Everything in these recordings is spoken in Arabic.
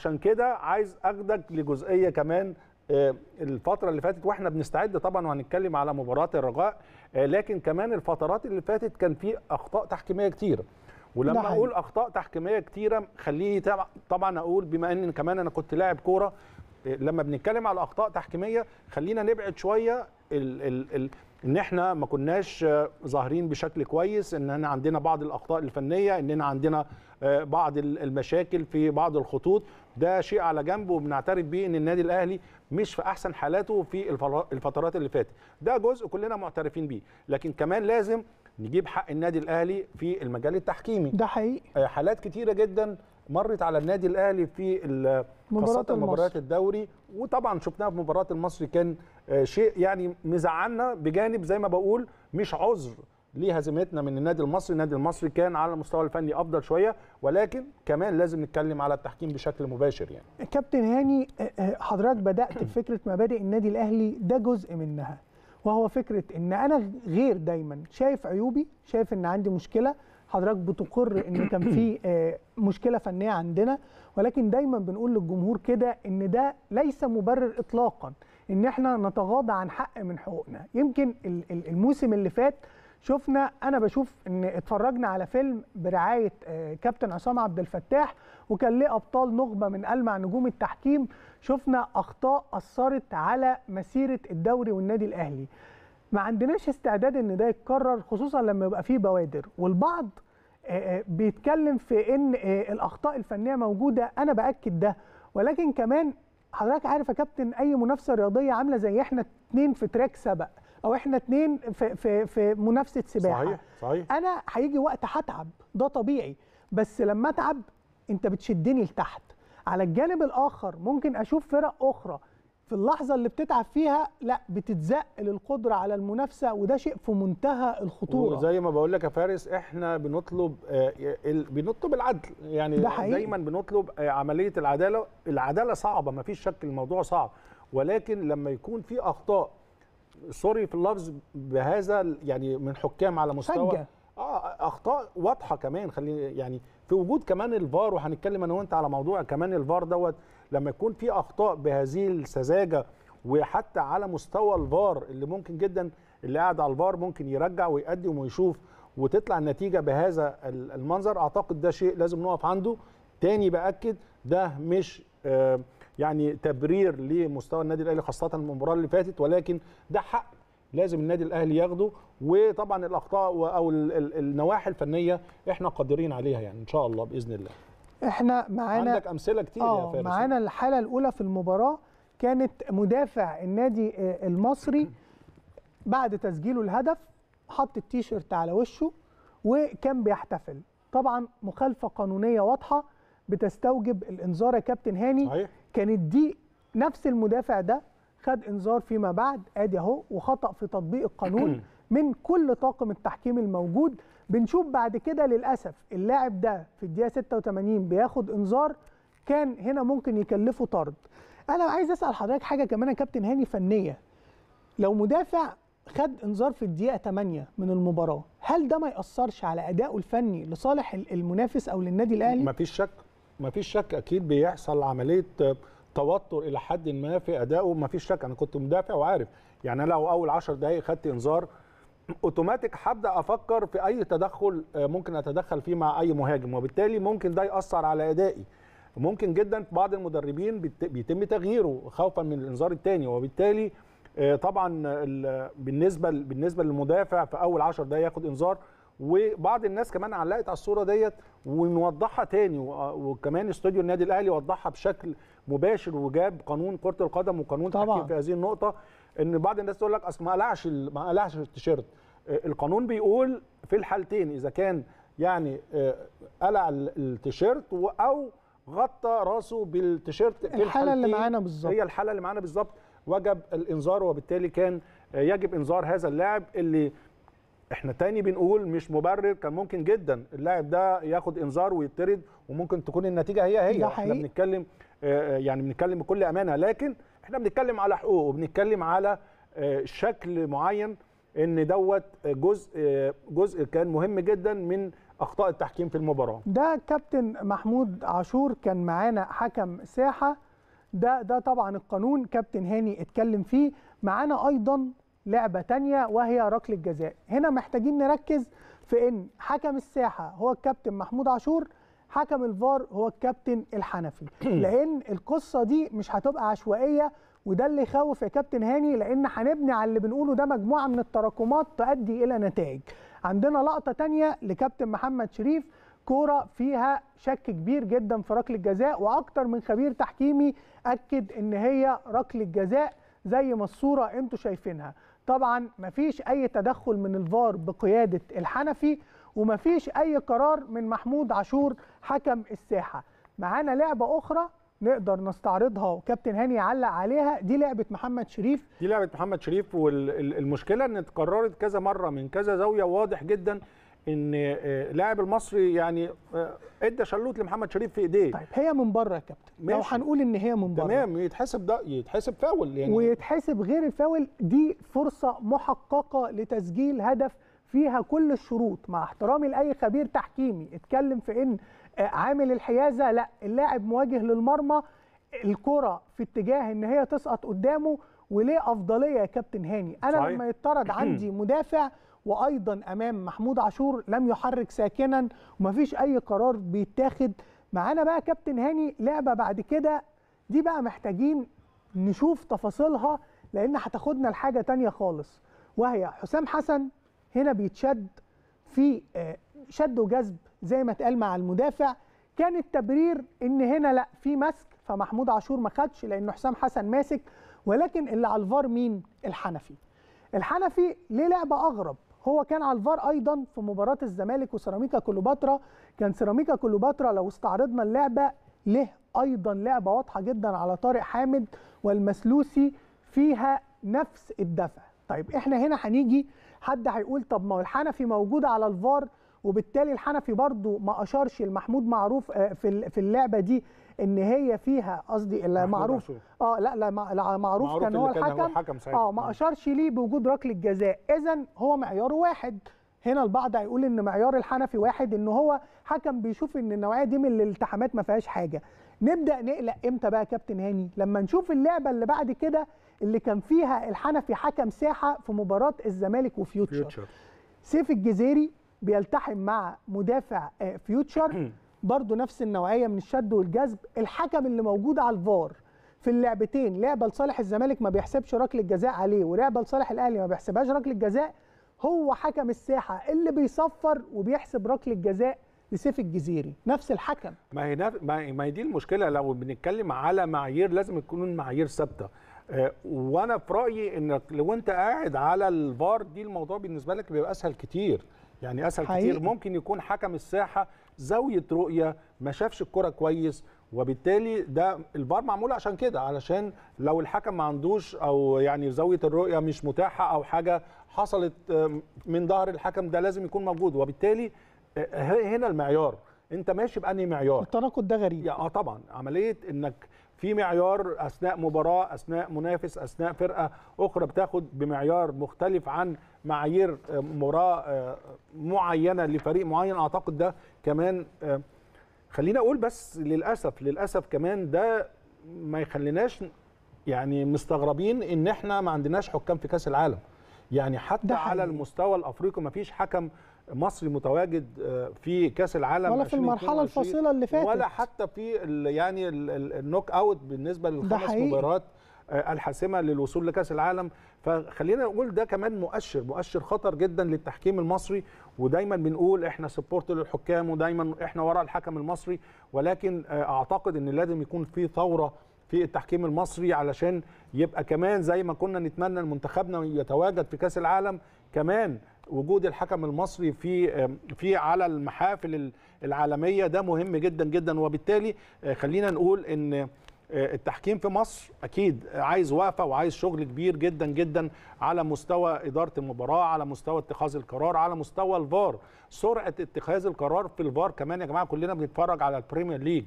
عشان كده عايز اخدك لجزئيه كمان آه، الفتره اللي فاتت واحنا بنستعد طبعا وهنتكلم على مباراه الرجاء آه، لكن كمان الفترات اللي فاتت كان في اخطاء تحكيميه كتير ولما اقول اخطاء تحكيميه كتيره خليني طبعا اقول بما ان كمان انا كنت لاعب كوره آه، لما بنتكلم على اخطاء تحكيميه خلينا نبعد شويه ال ال ال ان احنا ما كناش آه، ظاهرين بشكل كويس ان احنا عندنا بعض الاخطاء الفنيه اننا عندنا آه، بعض المشاكل في بعض الخطوط ده شيء على جنب وبنعترف بيه ان النادي الاهلي مش في احسن حالاته في الفترات اللي فاتت ده جزء كلنا معترفين بيه لكن كمان لازم نجيب حق النادي الاهلي في المجال التحكيمي ده حقيقي آه، حالات كتيره جدا مرت على النادي الاهلي في خاصه مباريات الدوري وطبعا شفناها في مباراه المصري كان آه، شيء يعني مزعلنا بجانب زي ما بقول مش عذر لهزيمتنا من النادي المصري النادي المصري كان على المستوى الفني افضل شويه ولكن كمان لازم نتكلم على التحكيم بشكل مباشر يعني كابتن هاني آه، آه، حضرتك بدات بفكره مبادئ النادي الاهلي ده جزء منها وهو فكره ان انا غير دايما شايف عيوبي شايف ان عندي مشكله حضرتك بتقر ان كان في آه، مشكله فنيه عندنا ولكن دايما بنقول للجمهور كده ان ده ليس مبرر اطلاقا ان احنا نتغاضى عن حق من حقوقنا يمكن الموسم اللي فات شفنا انا بشوف ان اتفرجنا على فيلم برعايه آه، كابتن عصام عبد الفتاح وكان ليه ابطال نخبه من المع نجوم التحكيم شفنا اخطاء اثرت على مسيره الدوري والنادي الاهلي ما عندناش استعداد ان ده يتكرر خصوصا لما يبقى فيه بوادر والبعض آه، آه، بيتكلم في ان آه، الاخطاء الفنيه موجوده انا باكد ده ولكن كمان حضرتك عارف يا كابتن اي منافسه رياضيه عامله زي احنا اتنين في تراك سبق او احنا اتنين في في في منافسه سباحه صحيح صحيح انا هيجي وقت هتعب ده طبيعي بس لما اتعب انت بتشدني لتحت على الجانب الاخر ممكن اشوف فرق اخرى في اللحظه اللي بتتعب فيها لا بتتزق للقدره على المنافسه وده شيء في منتهى الخطوره وزي ما بقول لك يا فارس احنا بنطلب آه، بنطلب العدل يعني ده حقيقي. دايما بنطلب آه، عمليه العداله العداله صعبه ما فيش شك الموضوع صعب ولكن لما يكون في اخطاء سوري في اللفظ بهذا يعني من حكام على مستوى فجة. اه اخطاء واضحه كمان خلينا يعني في وجود كمان الفار وهنتكلم انا وانت على موضوع كمان الفار دوت لما يكون في اخطاء بهذه السذاجه وحتى على مستوى الفار اللي ممكن جدا اللي قاعد على الفار ممكن يرجع ويقدم ويشوف وتطلع النتيجه بهذا المنظر اعتقد ده شيء لازم نقف عنده تاني باكد ده مش آه، يعني تبرير لمستوى النادي الاهلي خاصه المباراه اللي فاتت ولكن ده حق لازم النادي الاهلي ياخده وطبعا الاخطاء او النواحي الفنيه احنا قادرين عليها يعني ان شاء الله باذن الله احنا معانا عندك امثله كتير يا آه، فارس معانا الحاله الاولى في المباراه كانت مدافع النادي آه، المصري بعد تسجيله الهدف حط التيشيرت على وشه وكان بيحتفل طبعا مخالفه قانونيه واضحه بتستوجب الانذار يا كابتن هاني صحيح. كانت دي نفس المدافع ده خد انذار فيما بعد ادي اهو وخطا في تطبيق القانون من كل طاقم التحكيم الموجود بنشوف بعد كده للاسف اللاعب ده في الدقيقه 86 بياخد انذار كان هنا ممكن يكلفه طرد انا عايز اسال حضرتك حاجه كمان يا كابتن هاني فنيه لو مدافع خد انذار في الدقيقه 8 من المباراه هل ده ما ياثرش على ادائه الفني لصالح المنافس او للنادي الاهلي مفيش شك مفيش شك اكيد بيحصل عمليه توتر الى حد ما في ادائه ما فيش شك انا كنت مدافع وعارف يعني انا لو اول 10 دقائق خدت انذار اوتوماتيك هبدا افكر في اي تدخل آه، ممكن اتدخل فيه مع اي مهاجم وبالتالي ممكن ده ياثر على ادائي ممكن جدا بعض المدربين بيتم تغييره خوفا من الانذار الثاني وبالتالي آه، طبعا بالنسبه بالنسبه للمدافع في اول 10 دقائق ياخد انذار وبعض الناس كمان علقت على الصوره ديت ونوضحها تاني وكمان استوديو النادي الاهلي وضحها بشكل مباشر وجاب قانون كره القدم وقانون طبعا في هذه النقطه ان بعض الناس تقول لك اصل ما قلعش ما قلعش التيشيرت آه، القانون بيقول في الحالتين اذا كان يعني آه، قلع التيشيرت او غطى راسه بالتيشيرت الحاله اللي معانا بالظبط هي الحاله اللي معانا بالظبط وجب الانذار وبالتالي كان آه، يجب انذار هذا اللاعب اللي احنا تاني بنقول مش مبرر كان ممكن جدا اللاعب ده ياخد انذار ويطرد وممكن تكون النتيجه هي هي احنا بنتكلم آه، آه، يعني بنتكلم بكل امانه لكن احنا بنتكلم على حقوق وبنتكلم على آه، شكل معين ان دوت جزء جزء كان مهم جدا من اخطاء التحكيم في المباراه ده كابتن محمود عاشور كان معانا حكم ساحه ده ده طبعا القانون كابتن هاني اتكلم فيه معانا ايضا لعبه تانية وهي ركله جزاء هنا محتاجين نركز في ان حكم الساحه هو الكابتن محمود عاشور حكم الفار هو الكابتن الحنفي لان القصه دي مش هتبقى عشوائيه وده اللي يخوف يا كابتن هاني لان هنبني على اللي بنقوله ده مجموعه من التراكمات تؤدي الى نتائج عندنا لقطه تانية لكابتن محمد شريف كوره فيها شك كبير جدا في ركله جزاء واكتر من خبير تحكيمي اكد ان هي ركله جزاء زي ما الصوره انتوا شايفينها طبعا مفيش اي تدخل من الفار بقياده الحنفي ومفيش اي قرار من محمود عاشور حكم الساحه معانا لعبه اخرى نقدر نستعرضها وكابتن هاني يعلق عليها دي لعبه محمد شريف دي لعبه محمد شريف والمشكله ان اتكررت كذا مره من كذا زاويه واضح جدا ان آه، لاعب المصري يعني آه، ادى شلوت لمحمد شريف في ايديه طيب هي من بره يا كابتن لو هنقول ان هي من بره تمام يتحسب ده يتحسب فاول يعني ويتحسب غير الفاول دي فرصه محققه لتسجيل هدف فيها كل الشروط مع احترامي لاي خبير تحكيمي اتكلم في ان آه، عامل الحيازه لا اللاعب مواجه للمرمى الكره في اتجاه ان هي تسقط قدامه وليه افضليه يا كابتن هاني انا صحيح. لما يطرد عندي مدافع وايضا امام محمود عاشور لم يحرك ساكنا ومفيش اي قرار بيتاخد معانا بقى كابتن هاني لعبه بعد كده دي بقى محتاجين نشوف تفاصيلها لان هتاخدنا لحاجه تانية خالص وهي حسام حسن هنا بيتشد في آه، شد وجذب زي ما اتقال مع المدافع كان التبرير ان هنا لا في مسك فمحمود عاشور ما خدش لان حسام حسن ماسك ولكن اللي على الفار مين الحنفي الحنفي ليه لعبه اغرب هو كان على الفار ايضا في مباراه الزمالك وسيراميكا كليوباترا كان سيراميكا كليوباترا لو استعرضنا اللعبه له ايضا لعبه واضحه جدا على طارق حامد والمسلوسي فيها نفس الدفع طيب احنا هنا هنيجي حد هيقول طب ما الحنفي موجود على الفار وبالتالي الحنفي برضو ما اشارش لمحمود معروف آه، في في اللعبه دي ان هي فيها قصدي المعروف اه لا لا معروف, معروف كان هو الحكم اه ما اشارش ليه بوجود ركله جزاء اذا هو معياره واحد هنا البعض هيقول ان معيار الحنفي واحد ان هو حكم بيشوف ان النوعيه دي من الالتحامات ما فيهاش حاجه نبدا نقلق امتى بقى كابتن هاني لما نشوف اللعبه اللي بعد كده اللي كان فيها الحنفي حكم ساحه في مباراه الزمالك وفيوتشر فيوتشر. سيف الجزيري بيلتحم مع مدافع آه، فيوتشر برضو نفس النوعيه من الشد والجذب الحكم اللي موجود على الفار في اللعبتين لعبه لصالح الزمالك ما بيحسبش ركله جزاء عليه ولعبه لصالح الاهلي ما بيحسبهاش ركله جزاء هو حكم الساحه اللي بيصفر وبيحسب ركله جزاء لسيف الجزيري نفس الحكم ما هي نف... ما هي دي المشكله لو بنتكلم على معايير لازم تكون معايير ثابته أه وانا في رايي انك لو انت قاعد على الفار دي الموضوع بالنسبه لك بيبقى اسهل كتير يعني اسهل حقيقي. كتير ممكن يكون حكم الساحه زاويه رؤيه ما شافش الكره كويس وبالتالي ده الفار معمول عشان كده علشان لو الحكم ما عندوش او يعني زاويه الرؤيه مش متاحه او حاجه حصلت من ظهر الحكم ده لازم يكون موجود وبالتالي آه، آه، هنا المعيار انت ماشي بانهي معيار التناقض ده غريب اه طبعا عمليه انك في معيار اثناء مباراه اثناء منافس اثناء فرقه اخرى بتاخد بمعيار مختلف عن معايير آه، مباراه آه، معينه لفريق معين اعتقد ده كمان آه، خلينا اقول بس للاسف للاسف كمان ده ما يخليناش يعني مستغربين ان احنا ما عندناش حكام في كاس العالم يعني حتى على المستوى الافريقي ما فيش حكم مصري متواجد آه، في كاس العالم ولا في المرحله الفاصله اللي فاتت ولا حتى في يعني النوك اوت بالنسبه للخمس مباريات آه، الحاسمه للوصول لكاس العالم فخلينا نقول ده كمان مؤشر مؤشر خطر جدا للتحكيم المصري ودايما بنقول احنا سبورت للحكام ودايما احنا ورا الحكم المصري ولكن آه، اعتقد ان لازم يكون في ثوره في التحكيم المصري علشان يبقى كمان زي ما كنا نتمنى منتخبنا يتواجد في كاس العالم كمان وجود الحكم المصري في في على المحافل العالميه ده مهم جدا جدا وبالتالي آه، خلينا نقول ان آه، التحكيم في مصر اكيد عايز وقفه وعايز شغل كبير جدا جدا على مستوى اداره المباراه على مستوى اتخاذ القرار على مستوى الفار سرعه اتخاذ القرار في الفار كمان يا جماعه كلنا بنتفرج على البريمير ليج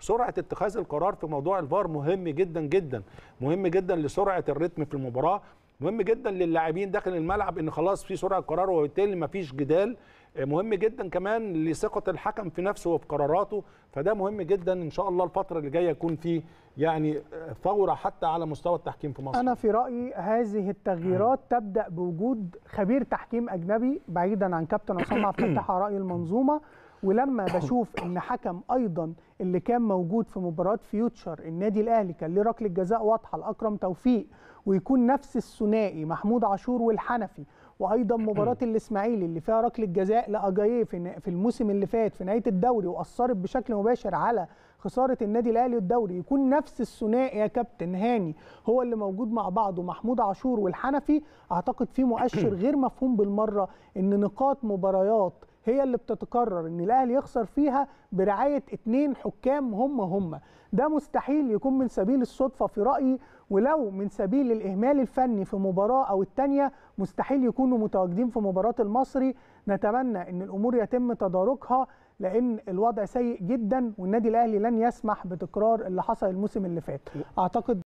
سرعه اتخاذ القرار في موضوع الفار مهم جدا جدا مهم جدا لسرعه الريتم في المباراه مهم جدا للاعبين داخل الملعب ان خلاص في سرعه قرار وبالتالي ما فيش جدال آه، مهم جدا كمان لثقه الحكم في نفسه وفي قراراته فده مهم جدا ان شاء الله الفتره اللي جايه يكون في يعني آه، ثوره حتى على مستوى التحكيم في مصر انا في رايي هذه التغييرات تبدا بوجود خبير تحكيم اجنبي بعيدا عن كابتن عصام عبد الفتاح راي المنظومه ولما بشوف ان حكم ايضا اللي كان موجود في مباراه فيوتشر النادي الاهلي كان ليه ركله جزاء واضحه لاكرم توفيق ويكون نفس الثنائي محمود عاشور والحنفي وايضا مباراه الاسماعيلي اللي فيها ركله جزاء لاجاييه في الموسم اللي فات في نهايه الدوري واثرت بشكل مباشر على خساره النادي الاهلي والدوري يكون نفس الثنائي يا كابتن هاني هو اللي موجود مع بعضه محمود عاشور والحنفي اعتقد في مؤشر غير مفهوم بالمره ان نقاط مباريات هي اللي بتتكرر ان الاهلي يخسر فيها برعايه اتنين حكام هم هم ده مستحيل يكون من سبيل الصدفه في رايي ولو من سبيل الاهمال الفني في مباراه او الثانيه مستحيل يكونوا متواجدين في مباراه المصري نتمنى ان الامور يتم تداركها لان الوضع سيء جدا والنادي الاهلي لن يسمح بتكرار اللي حصل الموسم اللي فات اعتقد